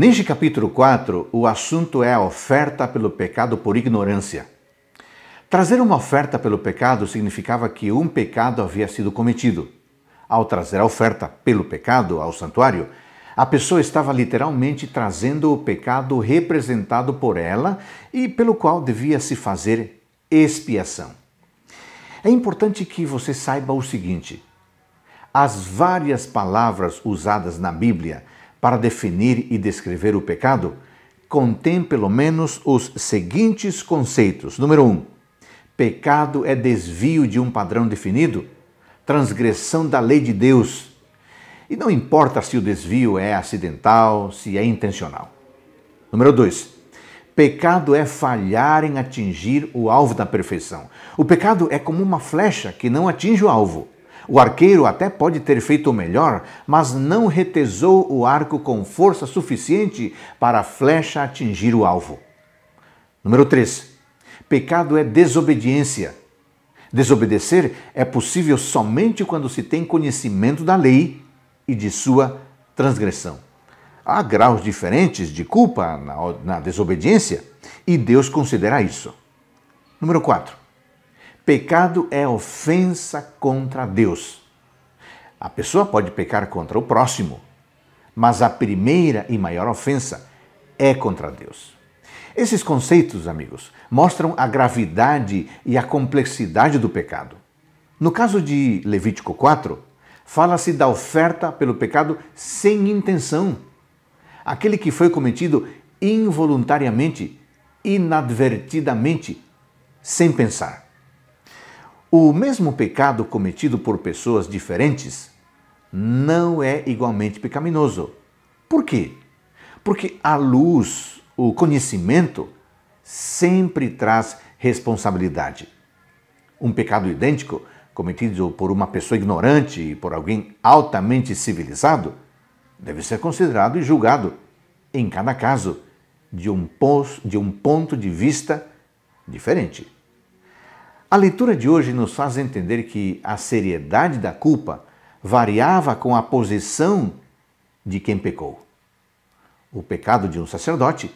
Neste capítulo 4, o assunto é a oferta pelo pecado por ignorância. Trazer uma oferta pelo pecado significava que um pecado havia sido cometido. Ao trazer a oferta pelo pecado ao santuário, a pessoa estava literalmente trazendo o pecado representado por ela e pelo qual devia se fazer expiação. É importante que você saiba o seguinte: as várias palavras usadas na Bíblia para definir e descrever o pecado, contém pelo menos os seguintes conceitos. Número 1. Um, pecado é desvio de um padrão definido, transgressão da lei de Deus. E não importa se o desvio é acidental, se é intencional. Número 2. Pecado é falhar em atingir o alvo da perfeição. O pecado é como uma flecha que não atinge o alvo. O arqueiro até pode ter feito melhor, mas não retesou o arco com força suficiente para a flecha atingir o alvo. Número 3. Pecado é desobediência. Desobedecer é possível somente quando se tem conhecimento da lei e de sua transgressão. Há graus diferentes de culpa na, na desobediência e Deus considera isso. Número 4. Pecado é ofensa contra Deus. A pessoa pode pecar contra o próximo, mas a primeira e maior ofensa é contra Deus. Esses conceitos, amigos, mostram a gravidade e a complexidade do pecado. No caso de Levítico 4, fala-se da oferta pelo pecado sem intenção, aquele que foi cometido involuntariamente, inadvertidamente, sem pensar. O mesmo pecado cometido por pessoas diferentes não é igualmente pecaminoso. Por quê? Porque a luz, o conhecimento, sempre traz responsabilidade. Um pecado idêntico cometido por uma pessoa ignorante e por alguém altamente civilizado deve ser considerado e julgado, em cada caso, de um, de um ponto de vista diferente. A leitura de hoje nos faz entender que a seriedade da culpa variava com a posição de quem pecou. O pecado de um sacerdote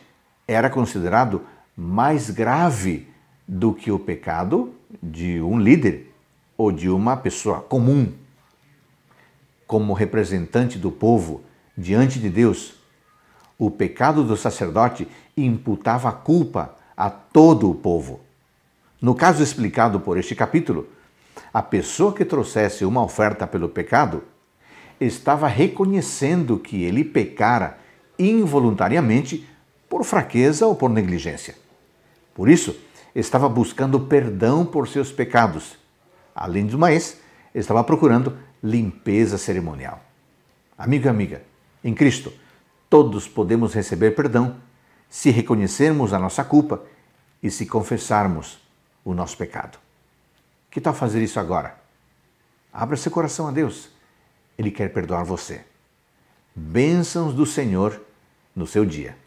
era considerado mais grave do que o pecado de um líder ou de uma pessoa comum. Como representante do povo diante de Deus, o pecado do sacerdote imputava culpa a todo o povo. No caso explicado por este capítulo, a pessoa que trouxesse uma oferta pelo pecado estava reconhecendo que ele pecara involuntariamente por fraqueza ou por negligência. Por isso, estava buscando perdão por seus pecados. Além do mais, estava procurando limpeza cerimonial. Amigo e amiga, em Cristo, todos podemos receber perdão se reconhecermos a nossa culpa e se confessarmos o nosso pecado. Que tal fazer isso agora? Abra seu coração a Deus. Ele quer perdoar você. Bênçãos do Senhor no seu dia.